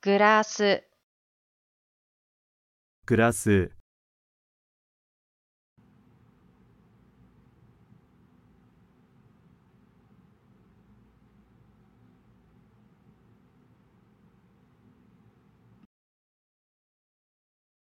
グラスグラス